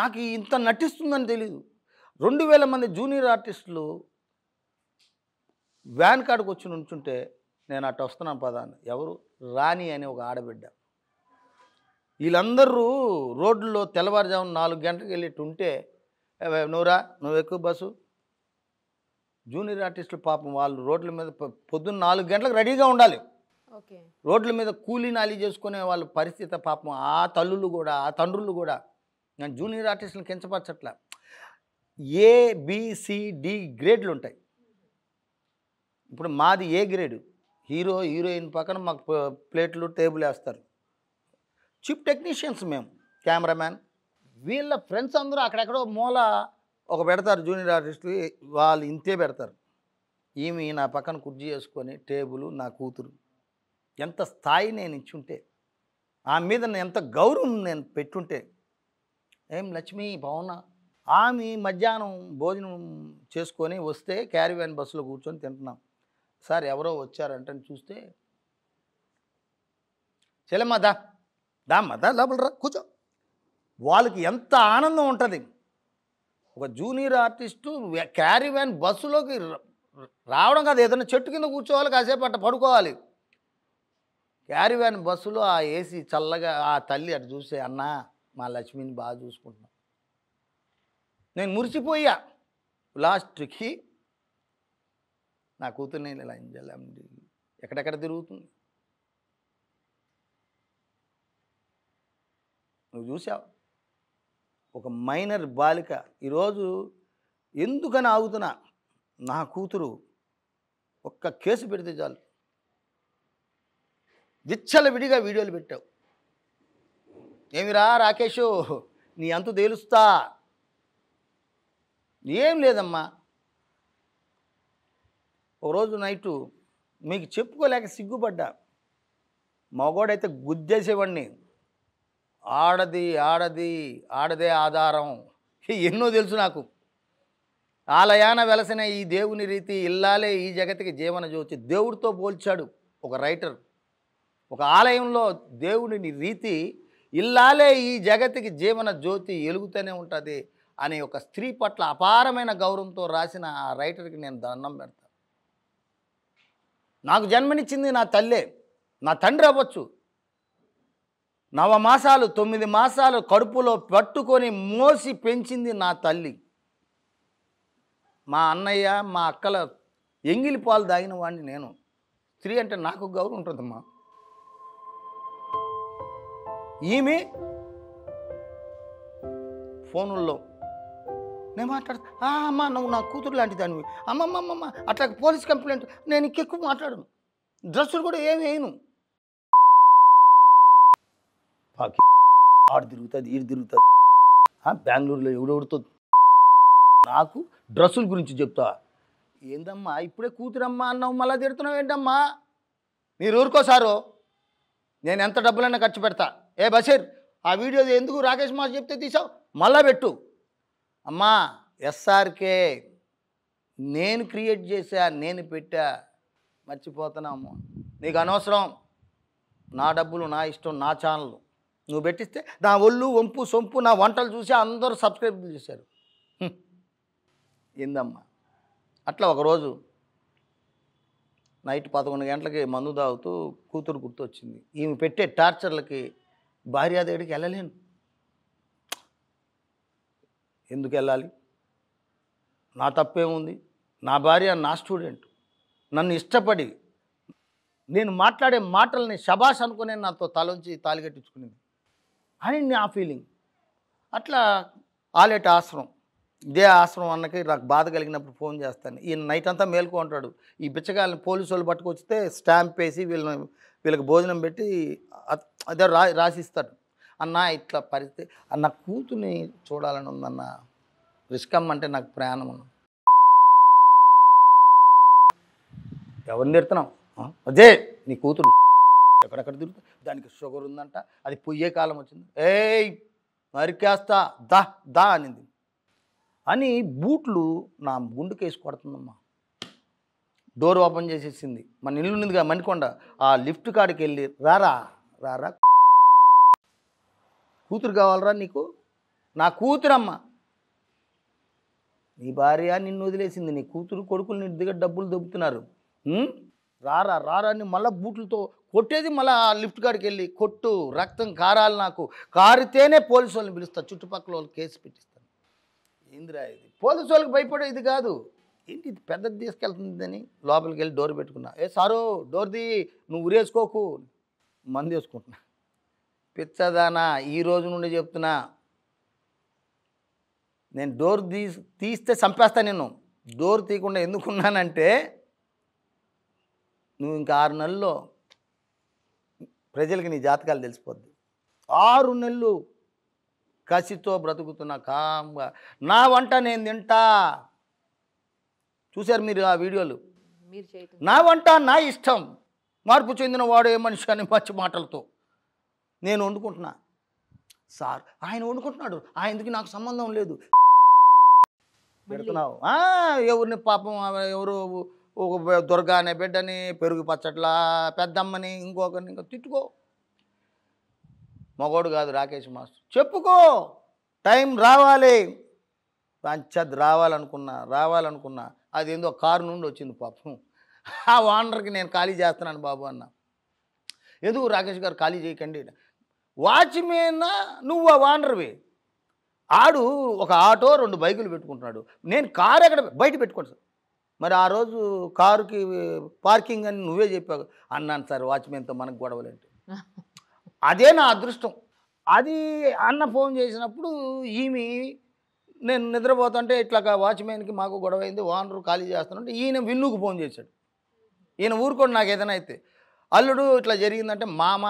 నాకు ఇంత నటిస్తుందని తెలీదు రెండు వేల మంది జూనియర్ ఆర్టిస్టులు వ్యాన్ కాడికి వచ్చి నుంచుంటే నేను అటు వస్తున్నాను పదాన్ని ఎవరు రాణి అనే ఒక ఆడబిడ్డ వీళ్ళందరూ రోడ్లో తెల్లవారుజామున నాలుగు గంటలకు వెళ్ళేట్టు ఉంటే నువ్వురా నువ్వు ఎక్కువ బస్సు జూనియర్ ఆర్టిస్టులు పాపం వాళ్ళు రోడ్ల మీద పొద్దున్న నాలుగు గంటలకు రెడీగా ఉండాలి రోడ్ల మీద కూలీ నాలి చేసుకునే వాళ్ళ పరిస్థితి పాపం ఆ తల్లులు కూడా ఆ తండ్రులు కూడా నేను జూనియర్ ఆర్టిస్టులు కించపరచట్లా ఏ గ్రేడ్లు ఉంటాయి ఇప్పుడు మాది ఏ గ్రేడు హీరో హీరోయిన్ పక్కన మాకు ప్లేట్లు టేబుల్ వేస్తారు చిప్ టెక్నీషియన్స్ మేము కెమెరామ్యాన్ వీళ్ళ ఫ్రెండ్స్ అందరూ అక్కడెక్కడో మూల ఒక పెడతారు జూనియర్ ఆర్టిస్టులు వాళ్ళు ఇంతే పెడతారు ఈమె నా పక్కన కుర్జీ వేసుకొని టేబుల్ నా కూతురు ఎంత స్థాయి నేను ఇచ్చుంటే ఆ మీద ఎంత గౌరవం నేను పెట్టుంటే ఏం లక్ష్మి భవన ఆమె మధ్యాహ్నం భోజనం చేసుకొని వస్తే క్యారీవ్యాన్ బస్సులో కూర్చొని తింటున్నాం సార్ ఎవరో వచ్చారంటే చూస్తే చెల్లెమ్మ దా దామ్మ దా లోపల రా కూర్చో వాళ్ళకి ఎంత ఆనందం ఉంటుంది ఒక జూనియర్ ఆర్టిస్టు క్యారీ వ్యాన్ బస్సులోకి రావడం కాదు ఏదైనా చెట్టు కింద కూర్చోవాలి కాసేపు అట్ట పడుకోవాలి క్యారీ వ్యాన్ బస్సులో ఆ ఏసీ చల్లగా ఆ తల్లి అటు చూసే అన్నా మా లక్ష్మిని బాగా చూసుకుంటున్నాం నేను మురిసిపోయా లాస్ట్కి నా కూతురు నేను ఇలా ఏం ఎక్కడెక్కడ తిరుగుతుంది నువ్వు చూసావు ఒక మైనర్ బాలిక ఈరోజు ఎందుకని ఆగుతున్నా నా కూతురు ఒక్క కేసు పెడితే చాలు విచ్చల విడిగా వీడియోలు పెట్టావు ఏమిరా రాకేషు నీ అంతు తేలుస్తా ఏం లేదమ్మా ఒకరోజు నైటు మీకు చెప్పుకోలేక సిగ్గుపడ్డా మగోడైతే గుద్దేసేవాడిని ఆడది ఆడది ఆడదే ఆధారం ఎన్నో తెలుసు నాకు ఆలయాన వెలసిన ఈ దేవుని రీతి ఇల్లాలే ఈ జగతికి జీవన జ్యోతి దేవుడితో పోల్చాడు ఒక రైటర్ ఒక ఆలయంలో దేవుడిని రీతి ఇల్లాలే ఈ జగతికి జీవన జ్యోతి ఎలుగుతూనే ఉంటుంది అనే ఒక స్త్రీ పట్ల అపారమైన గౌరవంతో రాసిన ఆ రైటర్కి నేను దండం పెడతాను నాకు జన్మనిచ్చింది నా తల్లే నా తండ్రి అవ్వచ్చు నవమాసాలు తొమ్మిది మాసాలు కడుపులో పట్టుకొని మోసి పెంచింది నా తల్లి మా అన్నయ్య మా అక్కల ఎంగిలి పాలు తాగిన వాడిని నేను స్త్రీ అంటే నాకు గౌరవం ఉంటుందమ్మా ఈమె ఫోనుల్లో నేను మాట్లాడు అమ్మ నువ్వు నా కూతురు లాంటి దానివి అమ్మమ్మమ్మమ్మ అట్లా పోలీస్ కంప్లైంట్ నేను ఇంకెక్కువ మాట్లాడను డ్రెస్సులు కూడా ఏమి వేయను ఆడు తిరుగుతుంది ఈడు తిరుగుతుంది బెంగళూరులో ఎవడెవడుతో నాకు డ్రెస్సుల గురించి చెప్తా ఏందమ్మా ఇప్పుడే కూతురమ్మా అన్నావు మళ్ళీ తిడుతున్నావు ఏంటమ్మా మీరు ఊరుకోసారు నేను ఎంత డబ్బులైనా ఖర్చు పెడతా ఏ బషీర్ ఆ వీడియో ఎందుకు రాకేష్ మాస్ చెప్తే తీసావు మళ్ళా పెట్టు అమ్మా ఎస్ఆర్కే నేను క్రియేట్ చేసా నేను పెట్టా మర్చిపోతున్నాము నీకు అనవసరం నా డబ్బులు నా ఇష్టం నా ఛానల్ నువ్వు పెట్టిస్తే నా ఒళ్ళు వంపు సొంపు నా వంటలు చూసి అందరూ సబ్స్క్రైబ్ చేశారు ఏందమ్మా అట్లా ఒకరోజు నైట్ పదకొండు గంటలకి మందు తాగుతూ కూతురు గుర్తొచ్చింది ఈమె పెట్టే టార్చర్లకి భార్య దగ్గరికి వెళ్ళలేను ఎందుకు వెళ్ళాలి నా తప్పేముంది నా భార్య నా స్టూడెంట్ నన్ను ఇష్టపడి నేను మాట్లాడే మాటల్ని శబాష్ అనుకునే నాతో తలంచి తాలిగట్టించుకునేది అని నా ఫీలింగ్ అట్లా ఆలేట ఆశ్రమం ఇదే ఆశ్రమం అన్నకి నాకు బాధ కలిగినప్పుడు ఫోన్ చేస్తాను ఈయన నైట్ అంతా మేల్కుంటాడు ఈ బిచ్చగాళ్ళని పోలీసు వాళ్ళు పట్టుకొచ్చితే స్టాంప్ వేసి వీళ్ళని వీళ్ళకి భోజనం పెట్టి అదే రా రాసిస్తారు అన్న ఇట్లా పరిస్థితి అన్న కూతుని చూడాలని ఉందన్న రిస్కమ్ అంటే నాకు ప్రయాణం ఎవరిని నేర్తున్నాం అదే నీ కూతురు ఎక్కడెక్కడ తిరుగుతా దానికి షుగర్ ఉందంట అది పొయ్యే కాలం వచ్చింది ఏయ్ నరికేస్తా దా దా అనింది అని బూట్లు నా గుండెకేసి కొడుతుందమ్మా డోర్ ఓపెన్ చేసేసింది మన ఇల్లు ఉన్నదిగా మణికొండ ఆ లిఫ్ట్ కాడికి వెళ్ళి రారా రారా కూతురు కావాలరా నీకు నా కూతురమ్మ నీ భార్య నిన్ను వదిలేసింది నీ కూతురు కొడుకులు నీ దగ్గర డబ్బులు దొబ్బుతున్నారు రారా రారా అని మళ్ళీ బూట్లతో కొట్టేది మళ్ళీ ఆ లిఫ్ట్ కాడికి వెళ్ళి కొట్టు రక్తం కారాలి నాకు కారితేనే పోలీసు వాళ్ళని పిలుస్తా చుట్టుపక్కల వాళ్ళు కేసు పెట్టిస్తాను ఏందిరా ఇది పోలీసు వాళ్ళకి భయపడే ఇది కాదు ఏంటి ఇది పెద్దది తీసుకెళ్తుందని లోపలికి వెళ్ళి డోర్ పెట్టుకున్నా ఏ సారు డోర్ది నువ్వు ఉరేసుకోకు మంది వేసుకుంటున్నా పిచ్చదానా ఈ రోజు నుండి చెప్తున్నా నేను డోర్ తీ తీస్తే చంపేస్తా నేను డోర్ తీయకుండా ఎందుకున్నానంటే నువ్వు ఇంకా ఆరు నెలల్లో ప్రజలకి నీ జాతకాలు తెలిసిపోద్ది ఆరు నెలలు కసితో బ్రతుకుతున్నా కామ్గా నా వంట నేను తింటా చూశారు మీరు ఆ వీడియోలు నా వంట నా ఇష్టం మార్పు చెందిన వాడు ఏ మనిషి అని మంచి మాటలతో నేను వండుకుంటున్నా సార్ ఆయన వండుకుంటున్నాడు ఆయనకి నాకు సంబంధం లేదు పెడుతున్నావు ఎవరిని పాపం ఎవరు ఒక దుర్గా అనే బిడ్డని పెరుగు పచ్చట్ల పెద్దమ్మని ఇంకొకరిని ఇంకా తిట్టుకో మగోడు కాదు రాకేష్ మాస్టర్ చెప్పుకో టైం రావాలి పంచద్ రావాలనుకున్నా రావాలనుకున్నా అదేందో కారు నుండి వచ్చింది పాపం ఆ ఓనర్కి నేను ఖాళీ చేస్తున్నాను బాబు అన్న ఎందుకు రాకేష్ గారు ఖాళీ చేయకండి వాచ్మెన్ నువ్వు ఆ ఓనర్వి ఆడు ఒక ఆటో రెండు బైకులు పెట్టుకుంటున్నాడు నేను కారు ఎక్కడ బయట పెట్టుకోండి సార్ మరి ఆ రోజు కారుకి పార్కింగ్ అని నువ్వే చెప్పావు అన్నాను సార్ వాచ్మెన్తో మనకు గొడవలేంటి అదే నా అదృష్టం అది అన్న ఫోన్ చేసినప్పుడు ఈమె నేను నిద్రపోతుంటే ఇట్లా వాచ్మెన్కి మాకు గొడవ అయింది ఓనరు ఖాళీ చేస్తానంటే ఈయన విన్నుకు ఫోన్ చేశాడు ఈయన ఊరుకోండి నాకు ఏదైనా అయితే అల్లుడు ఇట్లా జరిగిందంటే మామ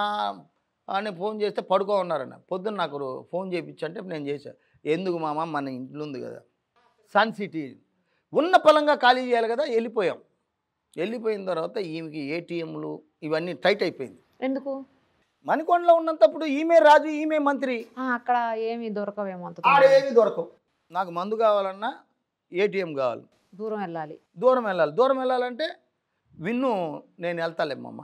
అని ఫోన్ చేస్తే పడుకో ఉన్నారన్న పొద్దున్న నాకు ఫోన్ చేయించంటే నేను చేశాను ఎందుకు మామ మన ఇంట్లో ఉంది కదా సన్ సిటీ ఉన్న పొలంగా ఖాళీ చేయాలి కదా వెళ్ళిపోయాం వెళ్ళిపోయిన తర్వాత ఈమెకి ఏటీఎంలు ఇవన్నీ టైట్ అయిపోయింది ఎందుకు మణికొండలో ఉన్నంతప్పుడు ఈమె రాజు ఈమె మంత్రి అక్కడ ఏమి దొరకవేమో దొరకవు నాకు మందు కావాలన్నా ఏటీఎం కావాలి దూరం వెళ్ళాలి దూరం వెళ్ళాలి దూరం వెళ్ళాలంటే విన్ను నేను వెళ్తాలేమ్మమ్మ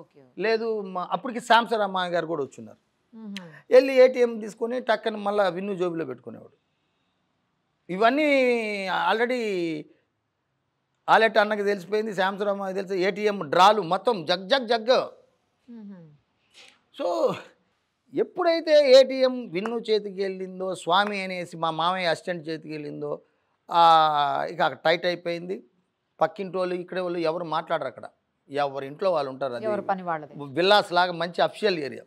ఓకే లేదు మా అప్పటికి శాంసర్ అమ్మ గారు కూడా వచ్చిన్నారు వెళ్ళి ఏటీఎం తీసుకొని టక్కన మళ్ళీ విన్ను జోబులో పెట్టుకునేవాడు ఇవన్నీ ఆల్రెడీ ఆలెట్ అన్నకి తెలిసిపోయింది శాంసర్ అమ్మ తెలిసి ఏటీఎం డ్రాలు మొత్తం జగ్ జగ్ జగ్ సో ఎప్పుడైతే ఏటీఎం విన్ను చేతికి వెళ్ళిందో స్వామి అనేసి మా మామయ్య అసిస్టెంట్ చేతికి వెళ్ళిందో ఇక అక్కడ టైట్ అయిపోయింది పక్కింటి వాళ్ళు ఇక్కడే వాళ్ళు ఎవరు మాట్లాడరు అక్కడ ఎవరి ఇంట్లో వాళ్ళు ఉంటారు విల్లాస్ లాగా మంచి అఫిషియల్ ఏరియా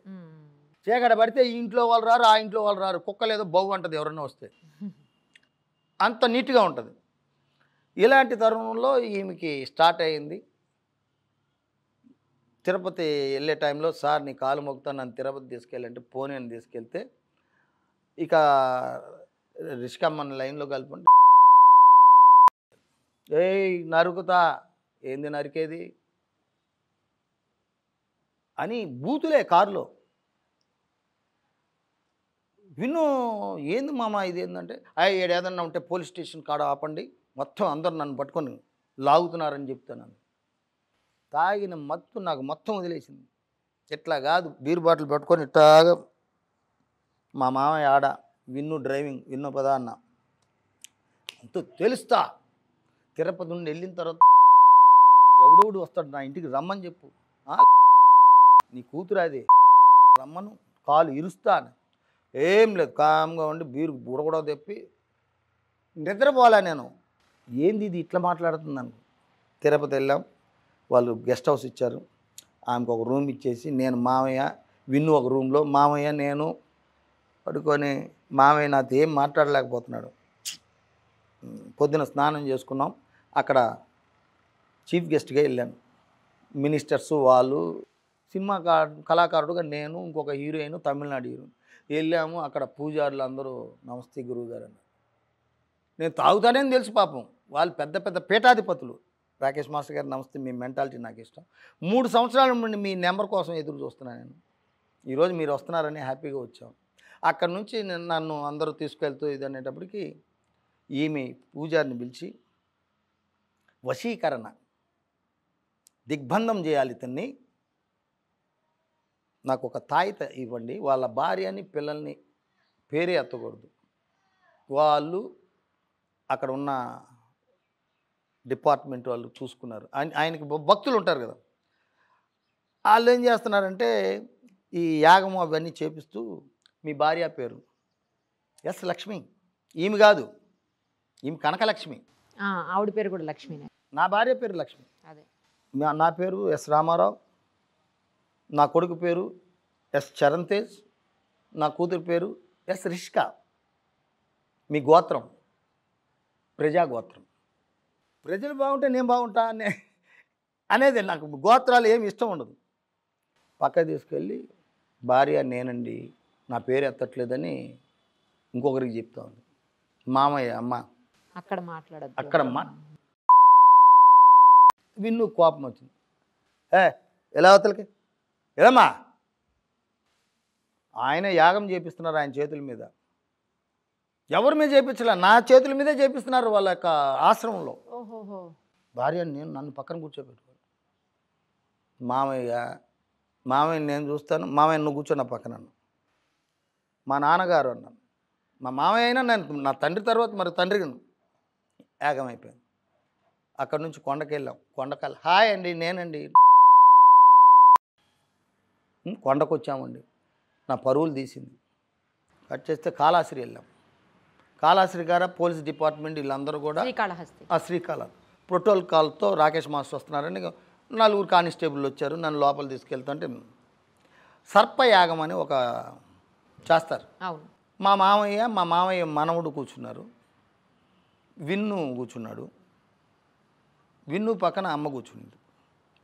చీకట పడితే ఈ ఇంట్లో వాళ్ళు రారు ఆ ఇంట్లో వాళ్ళు రారు కుక్క లేదో బొవ్వు అంటది ఎవరన్నా వస్తే అంత నీట్గా ఉంటుంది ఇలాంటి తరుణంలో ఈమెకి స్టార్ట్ అయ్యింది తిరుపతి వెళ్ళే టైంలో సార్ నీ కాలు మొక్కుతా నన్ను తిరుపతి తీసుకెళ్ళంటే పోనీ అని తీసుకెళ్తే ఇక రిష్కా మన లైన్లో కలుపుంటే ఏ నరుకుతా ఏంది నరికేది అని బూతులే కారులో విను ఏంది మామ ఇది ఏంటంటే అయ్యి ఏదన్నా ఉంటే పోలీస్ స్టేషన్ కాడ ఆపండి మొత్తం అందరు నన్ను పట్టుకొని లాగుతున్నారని చెప్తాను తాగిన మత్తు నాకు మొత్తం వదిలేసింది ఇట్లా కాదు బీర్ బాటిల్ పెట్టుకొని ఇట్లాగా మా మామయ్య ఆడ విన్ను డ్రైవింగ్ విన్ను పదా అన్న అంత తెలుస్తా తిరుపతి నుండి వెళ్ళిన తర్వాత ఎవడోడు వస్తాడు నా ఇంటికి రమ్మని చెప్పు నీ కూతురు అది రమ్మను కాలు ఇరుస్తాను ఏం లేదు కామ్గా ఉండి బీరు కూడా తెప్పి నిద్రపోలే నేను ఏంది ఇది ఇట్లా మాట్లాడుతుందను తిరుపతి వెళ్ళాం వాళ్ళు గెస్ట్ హౌస్ ఇచ్చారు ఆమెకు ఒక రూమ్ ఇచ్చేసి నేను మామయ్య విన్ను ఒక రూమ్లో మామయ్య నేను పడుకొని మామయ్య నాతో ఏం మాట్లాడలేకపోతున్నాడు పొద్దున స్నానం చేసుకున్నాం అక్కడ చీఫ్ గెస్ట్గా వెళ్ళాను మినిస్టర్స్ వాళ్ళు సినిమా కళాకారుడుగా నేను ఇంకొక హీరోయిన్ తమిళనాడు హీరోయిన్ వెళ్ళాము అక్కడ పూజారులు అందరూ నమస్తే గురువు గారు అన్నారు నేను తాగుతానే తెలుసు పాపం వాళ్ళు పెద్ద పెద్ద పీఠాధిపతులు రాకేష్ మాస్టర్ గారు నమస్తే మీ మెంటాలిటీ నాకు ఇష్టం మూడు సంవత్సరాల నుండి మీ నెంబర్ కోసం ఎదురు చూస్తున్నాను నేను ఈరోజు మీరు వస్తున్నారని హ్యాపీగా వచ్చాం అక్కడ నుంచి నన్ను అందరూ తీసుకెళ్తూ ఇది అనేటప్పటికి ఈమె పూజారిని పిలిచి వశీకరణ దిగ్బంధం చేయాలి ఇతన్ని నాకు ఒక తాయిత ఇవ్వండి వాళ్ళ భార్య అని పిల్లల్ని పేరే ఎత్తకూడదు వాళ్ళు అక్కడ ఉన్న డిపార్ట్మెంట్ వాళ్ళు చూసుకున్నారు ఆయన ఆయనకి భక్తులు ఉంటారు కదా వాళ్ళు ఏం చేస్తున్నారంటే ఈ యాగం అవన్నీ చేపిస్తూ మీ భార్య పేరు ఎస్ లక్ష్మి ఈమె కాదు ఈమె కనకలక్ష్మి ఆవిడ పేరు కూడా లక్ష్మి నా భార్య పేరు లక్ష్మి అదే నా పేరు ఎస్ రామారావు నా కొడుకు పేరు ఎస్ చరణ్ తేజ్ నా కూతురు పేరు ఎస్ రిష్కా మీ గోత్రం ప్రజాగోత్రం ప్రజలు బాగుంటే నేను బాగుంటా అనే అనేది నాకు గోత్రాలు ఏమి ఇష్టం ఉండదు పక్క తీసుకెళ్ళి భార్య నేనండి నా పేరు ఎత్తట్లేదని ఇంకొకరికి చెప్తా ఉంది మామయ్య అమ్మ అక్కడ మాట్లాడదు అక్కడమ్మా విన్ను కోపం వచ్చింది ఏ ఎలా అవతలకి ఎలామా ఆయన యాగం చేపిస్తున్నారు ఆయన చేతుల మీద ఎవరి మీద చేయించలే నా చేతుల మీదే చేపిస్తున్నారు వాళ్ళ యొక్క ఆశ్రమంలో భార్య నేను నన్ను పక్కన కూర్చోబెట్టుకోను మామయ్య మామయ్య నేను చూస్తాను మామయ్య నువ్వు నా పక్కన మా నాన్నగారు అన్నాను మా మామయ్య అయినా నేను నా తండ్రి తర్వాత మరి తండ్రికి ఏకమైపోయింది అక్కడ నుంచి కొండకెళ్ళాం కొండకాల హాయ్ అండి నేనండి కొండకు వచ్చామండి నా పరువులు తీసింది కట్ చేస్తే కాళాశ్రీ వెళ్ళాం కాళాశ్రీ గారు పోలీస్ డిపార్ట్మెంట్ వీళ్ళందరూ కూడా ఆ శ్రీకాళ ప్రోటోల్ కాల్తో రాకేష్ మాస్టర్ వస్తున్నారని నలుగురు కానిస్టేబుల్ వచ్చారు నన్ను లోపల తీసుకెళ్తుంటే సర్పయాగం అని ఒక చేస్తారు మా మామయ్య మా మామయ్య మనవడు కూర్చున్నారు విన్ను కూర్చున్నాడు విన్ను పక్కన అమ్మ కూర్చుంది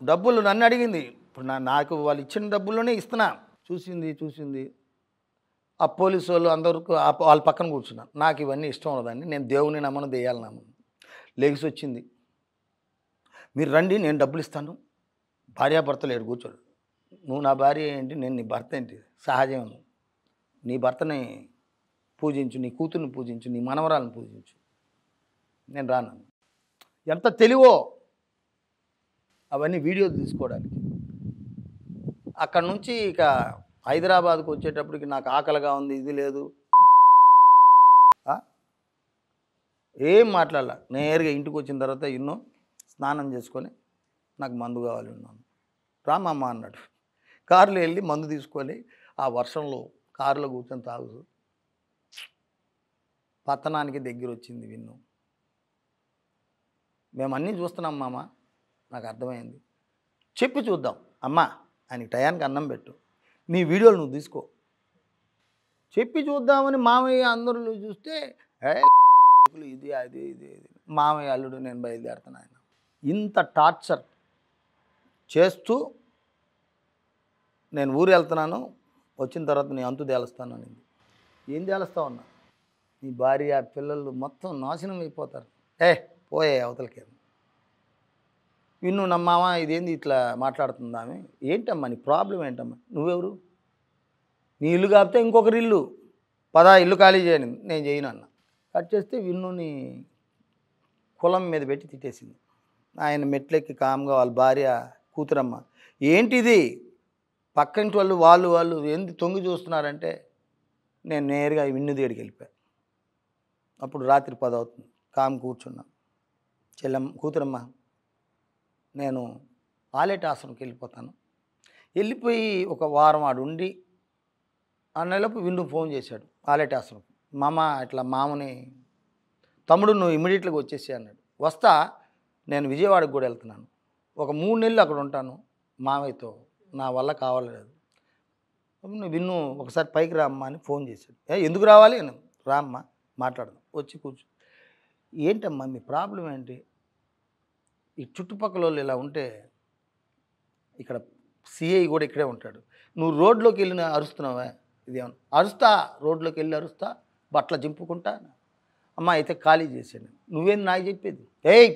డబ్బులు నన్ను అడిగింది ఇప్పుడు నా నాకు వాళ్ళు ఇచ్చిన డబ్బుల్లోనే ఇస్తున్నా చూసింది చూసింది ఆ పోలీసు వాళ్ళు అందరూ వాళ్ళ పక్కన కూర్చున్నారు నాకు ఇవన్నీ ఇష్టం ఉన్నదండి నేను దేవుని నమ్మను దేయాలి నమ్మను లేగిసి వచ్చింది మీరు రండి నేను డబ్బులు ఇస్తాను భార్యాభర్తలు ఏడు కూర్చోడు నువ్వు నా భార్య ఏంటి నేను నీ భర్త ఏంటి సహజం నీ భర్తని పూజించు నీ కూతుర్ని పూజించు నీ మనవరాలను పూజించు నేను రాను ఎంత తెలివో అవన్నీ వీడియో తీసుకోవడానికి అక్కడ నుంచి ఇక హైదరాబాద్కు వచ్చేటప్పటికి నాకు ఆకలిగా ఉంది ఇది లేదు ఏం మాట్లాడాల నేరుగా ఇంటికి వచ్చిన తర్వాత ఎన్నో స్నానం చేసుకొని నాకు మందు కావాలి ఉన్నాను రామమ్మ అన్నాడు కారులో వెళ్ళి మందు తీసుకొని ఆ వర్షంలో కారులో కూర్చొని తాగు పతనానికి దగ్గర వచ్చింది విన్ను మేము అన్నీ చూస్తున్నాం మామ నాకు అర్థమైంది చెప్పి చూద్దాం అమ్మా ఆయనకి టయానికి అన్నం పెట్టు నీ వీడియోలు నువ్వు తీసుకో చెప్పి చూద్దామని మామయ్య అందరూ చూస్తే ఇది అది ఇది ఇది మామయ్య అల్లుడు నేను బయలుదేరుతాను ఆయన ఇంత టార్చర్ చేస్తూ నేను ఊరు వెళ్తున్నాను వచ్చిన తర్వాత నేను అంతు తేలుస్తాను అనింది ఏం తేలుస్తా ఉన్నా నీ భార్య పిల్లలు మొత్తం నాశనం అయిపోతారు ఏ పోయే అవతలకేమో విన్ను నమ్మావా ఇదేంది ఇట్లా మాట్లాడుతుందామె ఏంటమ్మా నీ ప్రాబ్లం ఏంటమ్మా నువ్వెవరు నీ ఇల్లు కాపితే ఇంకొకరి ఇల్లు పదా ఇల్లు ఖాళీ చేయను నేను చేయను అన్న కట్ చేస్తే విన్నుని కులం మీద పెట్టి తిట్టేసింది ఆయన మెట్లెక్కి కామ్గా వాళ్ళ భార్య కూతురమ్మ ఏంటిది పక్కంటి వాళ్ళు వాళ్ళు వాళ్ళు ఎందుకు తొంగి చూస్తున్నారంటే నేను నేరుగా విన్ను దగ్గరికి వెళ్ళిపోయాను అప్పుడు రాత్రి పదవుతుంది కామ్ కూర్చున్నాం చెల్లమ్మ కూతురమ్మ నేను ఆలేట ఆశ్రమంకి వెళ్ళిపోతాను వెళ్ళిపోయి ఒక వారం ఆడు ఉండి ఆ నెలపు విండు ఫోన్ చేశాడు ఆలేట ఆశ్రమకి మామ ఇట్లా మామని తమ్ముడు నువ్వు ఇమీడియట్గా వచ్చేసి అన్నాడు వస్తా నేను విజయవాడకు కూడా వెళ్తున్నాను ఒక మూడు నెలలు అక్కడ ఉంటాను మామయ్యతో నా వల్ల కావాలలేదు నువ్వు విన్ను ఒకసారి పైకి రామ్మా అని ఫోన్ చేశాడు ఏ ఎందుకు రావాలి రామ్మా మాట్లాడదాం వచ్చి కూర్చో ఏంటమ్మా మీ ప్రాబ్లం ఏంటి ఈ చుట్టుపక్కల వాళ్ళు ఇలా ఉంటే ఇక్కడ సిఐ కూడా ఇక్కడే ఉంటాడు నువ్వు రోడ్లోకి వెళ్ళిన అరుస్తున్నావా ఇదేమన్నా అరుస్తా రోడ్లోకి వెళ్ళి అరుస్తా బట్టలు జింపుకుంటా అమ్మ అయితే ఖాళీ చేసాను నువ్వేం నాకు చెప్పేది ఏయ్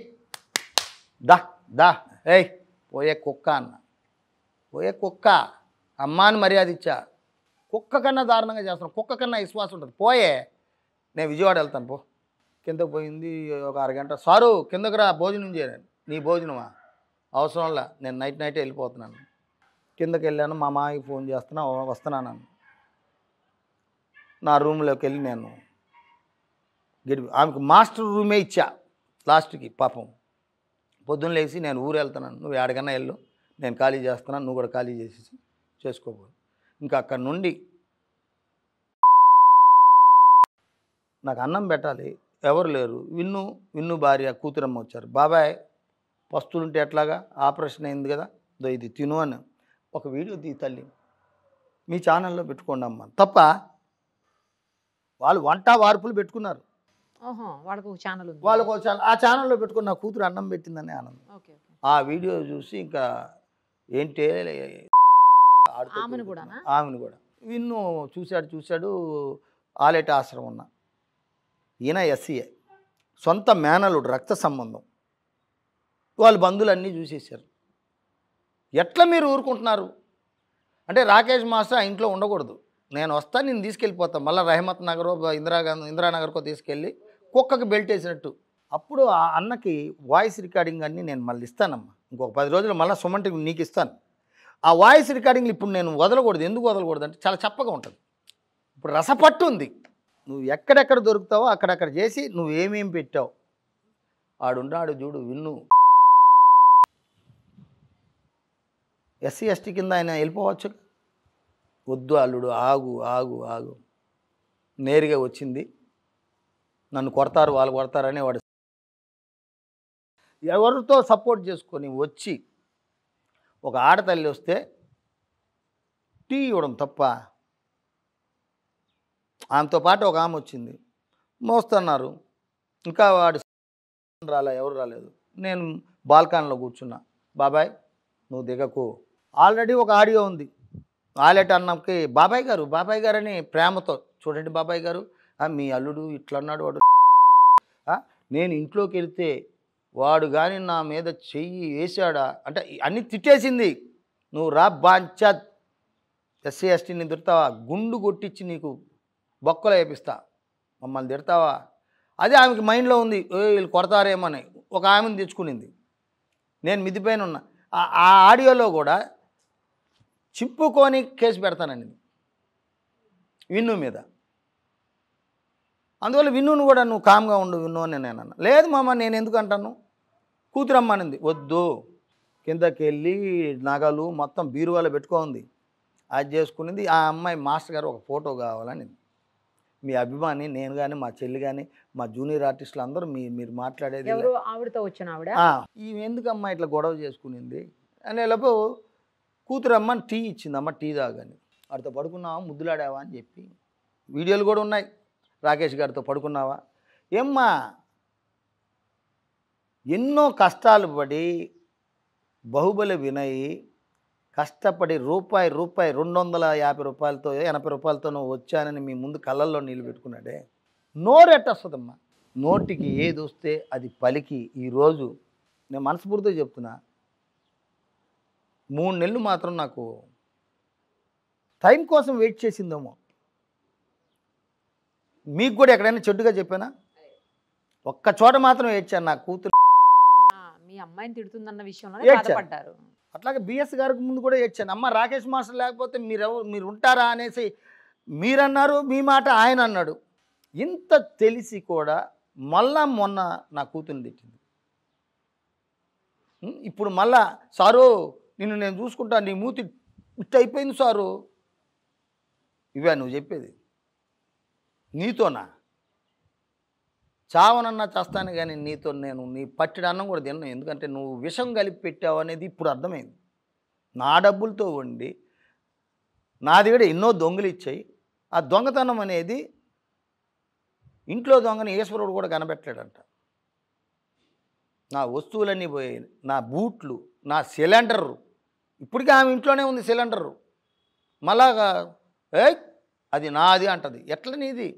దా దా ఏయ్ పోయే కుక్క అన్న పోయే కుక్క అమ్మాని మర్యాద ఇచ్చా కుక్క కన్నా దారుణంగా చేస్తున్నావు కుక్క కన్నా విశ్వాసం ఉంటుంది పోయే నేను విజయవాడ వెళ్తాను పో కిందకు పోయింది ఒక అరగంట సారు కిందకు రా భోజనం చేయను నీ భోజనమా అవసరంలా నేను నైట్ నైట్ వెళ్ళిపోతున్నాను కిందకి వెళ్ళాను మా మాకి ఫోన్ చేస్తున్నా వస్తున్నాను నా రూమ్లోకి వెళ్ళి నేను గడిపి ఆమెకు మాస్టర్ రూమే ఇచ్చా లాస్ట్కి పాపం పొద్దున్న లేచి నేను ఊరు వెళ్తున్నాను నువ్వు ఎక్కడికన్నా వెళ్ళు నేను ఖాళీ చేస్తున్నాను నువ్వు కూడా ఖాళీ చేసేసి చేసుకోబో ఇంకా అక్కడ నుండి నాకు అన్నం పెట్టాలి ఎవరు లేరు విన్ను విన్ను భార్య కూతురమ్మ వచ్చారు బాబాయ్ పస్తులుంటే ఎట్లాగా ఆపరేషన్ అయింది కదా దో ఇది తిను అని ఒక వీడియో తీ తల్లి మీ ఛానల్లో పెట్టుకోండి అమ్మ తప్ప వాళ్ళు వంట వార్పులు పెట్టుకున్నారు వాళ్ళకు ఛానల్ ఆ ఛానల్లో పెట్టుకుని నా కూతురు అన్నం పెట్టిందని ఆనందం ఆ వీడియో చూసి ఇంకా ఏంటి ఆమెను కూడా విన్ను చూశాడు చూశాడు ఆలేట ఆశ్రమం ఉన్న ఈయన ఎస్సీఏ e సొంత మేనలుడు రక్త సంబంధం వాళ్ళ బంధువులన్నీ చూసేశారు ఎట్లా మీరు ఊరుకుంటున్నారు అంటే రాకేష్ మాస్టర్ ఆ ఇంట్లో ఉండకూడదు నేను వస్తాను నేను తీసుకెళ్ళిపోతాను మళ్ళీ రహమత్ నగర్ ఇందిరాగాంధీ ఇందిరానగర్కో తీసుకెళ్ళి కుక్కకి బెల్ట్ వేసినట్టు అప్పుడు ఆ అన్నకి వాయిస్ రికార్డింగ్ అన్నీ నేను మళ్ళీ ఇస్తానమ్మా ఇంకొక పది రోజులు మళ్ళీ సుమంటికి నీకు ఇస్తాను ఆ వాయిస్ రికార్డింగ్లు ఇప్పుడు నేను వదలకూడదు ఎందుకు వదలకూడదు అంటే చాలా చప్పగా ఉంటుంది ఇప్పుడు రసపట్టు ఉంది నువ్వు ఎక్కడెక్కడ దొరుకుతావో అక్కడక్కడ చేసి ఏమేమి పెట్టావు ఆడున్నాడు చూడు విన్ను ఎస్సీ ఎస్టీ కింద ఆయన వెళ్ళిపోవచ్చు వద్దు అల్లుడు ఆగు ఆగు ఆగు నేరుగా వచ్చింది నన్ను కొడతారు వాళ్ళు కొడతారని వాడు ఎవరితో సపోర్ట్ చేసుకొని వచ్చి ఒక ఆడతల్లి వస్తే టీ ఇవ్వడం తప్ప ఆమెతో పాటు ఒక ఆమె వచ్చింది మోస్తున్నారు ఇంకా వాడు రాలే ఎవరు రాలేదు నేను బాల్కాన్లో కూర్చున్నా బాబాయ్ నువ్వు దిగకు ఆల్రెడీ ఒక ఆడియో ఉంది ఆలెట్ అన్నకి బాబాయ్ గారు బాబాయ్ గారు అని ప్రేమతో చూడండి బాబాయ్ గారు మీ అల్లుడు ఇట్లా అన్నాడు వాడు నేను ఇంట్లోకి వెళ్తే వాడు కానీ నా మీద చెయ్యి వేశాడా అంటే అన్నీ తిట్టేసింది నువ్వు రా బాంచా ఎస్సీ ఎస్టీని తిడతావా గుండు కొట్టించి నీకు బొక్కలు వేపిస్తా మమ్మల్ని తిడతావా అదే ఆమెకి మైండ్లో ఉంది వీళ్ళు అని ఒక ఆమెను తెచ్చుకునింది నేను మిదిపోయిన ఉన్నా ఆ ఆడియోలో కూడా చింపుకొని కేసు పెడతానండి విన్ను మీద అందువల్ల విన్నును కూడా నువ్వు కామ్గా ఉండు విన్ను అని నేను అన్నా లేదు మామ నేను ఎందుకు అంటాను కూతురమ్మనింది వద్దు కిందకి వెళ్ళి నగలు మొత్తం బీరువాలో పెట్టుకోంది అది చేసుకునేది ఆ అమ్మాయి మాస్టర్ గారు ఒక ఫోటో కావాలని మీ అభిమాని నేను కానీ మా చెల్లి కానీ మా జూనియర్ ఆర్టిస్టులు అందరూ మీ మీరు మాట్లాడేది ఆవిడతో వచ్చిన ఆవిడ ఈమె ఎందుకమ్మా ఇట్లా గొడవ చేసుకునింది అని కూతురు అమ్మ టీ ఇచ్చింది అమ్మ టీ తాగని వాడితో పడుకున్నావా ముద్దులాడావా అని చెప్పి వీడియోలు కూడా ఉన్నాయి రాకేష్ గారితో పడుకున్నావా ఏమ్మా ఎన్నో కష్టాలు పడి బహుబలి వినయి కష్టపడి రూపాయి రూపాయి రెండు వందల యాభై రూపాయలతో ఎనభై రూపాయలతోనో వచ్చానని మీ ముందు కళ్ళల్లో నీళ్ళు పెట్టుకున్నాడే నోరెట్టొస్తుందమ్మా నోటికి ఏది వస్తే అది పలికి ఈరోజు నేను మనస్ఫూర్తిగా చెప్తున్నా మూడు నెలలు మాత్రం నాకు టైం కోసం వెయిట్ చేసిందేమో మీకు కూడా ఎక్కడైనా చెడ్డుగా చెప్పానా ఒక్క చోట మాత్రం ఏడ్చాను నా కూతురు మీ అమ్మాయిని తిడుతుందన్న విషయంలో అట్లాగే బిఎస్ గారికి ముందు కూడా ఏడ్చాను అమ్మ రాకేష్ మాస్టర్ లేకపోతే ఎవరు మీరు ఉంటారా అనేసి మీరన్నారు మీ మాట ఆయన అన్నాడు ఇంత తెలిసి కూడా మళ్ళా మొన్న నా కూతుర్ని తిట్టింది ఇప్పుడు మళ్ళా సారు నిన్ను నేను చూసుకుంటాను నీ మూతి ఇట్ అయిపోయింది సారు ఇవే నువ్వు చెప్పేది నీతోనా చావనన్నా చేస్తాను కానీ నీతో నేను నీ పట్టిన అన్నం కూడా తిన్నాను ఎందుకంటే నువ్వు విషం కలిపి పెట్టావు అనేది ఇప్పుడు అర్థమైంది నా డబ్బులతో వండి నా కూడా ఎన్నో దొంగలు ఇచ్చాయి ఆ దొంగతనం అనేది ఇంట్లో దొంగని ఈశ్వరుడు కూడా కనబెట్టలేడంట నా వస్తువులన్నీ పోయాయి నా బూట్లు నా సిలిండరు ఇప్పటికీ ఆమె ఇంట్లోనే ఉంది సిలిండరు మళ్ళా ఏ అది నాది అంటది ఎట్ల నీది